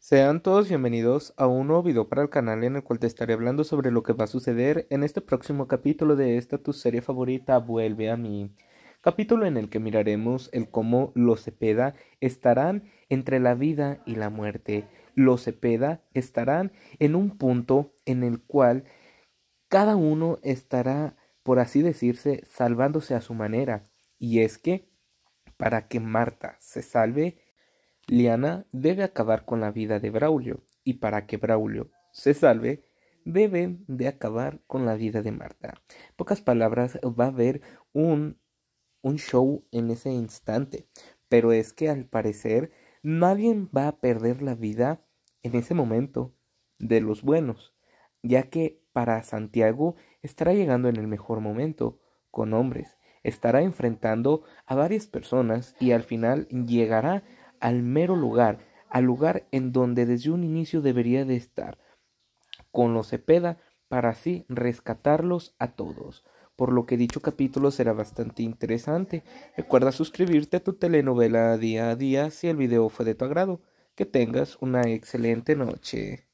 Sean todos bienvenidos a un nuevo video para el canal en el cual te estaré hablando sobre lo que va a suceder en este próximo capítulo de esta tu serie favorita Vuelve a mí. Capítulo en el que miraremos el cómo los Cepeda estarán entre la vida y la muerte. Los Cepeda estarán en un punto en el cual cada uno estará, por así decirse, salvándose a su manera. Y es que para que Marta se salve, Liana debe acabar con la vida de Braulio, y para que Braulio se salve, debe de acabar con la vida de Marta. En pocas palabras, va a haber un, un show en ese instante, pero es que al parecer nadie va a perder la vida en ese momento de los buenos, ya que para Santiago estará llegando en el mejor momento, con hombres, estará enfrentando a varias personas y al final llegará al mero lugar, al lugar en donde desde un inicio debería de estar, con los Cepeda, para así rescatarlos a todos. Por lo que dicho capítulo será bastante interesante. Recuerda suscribirte a tu telenovela día a día si el video fue de tu agrado. Que tengas una excelente noche.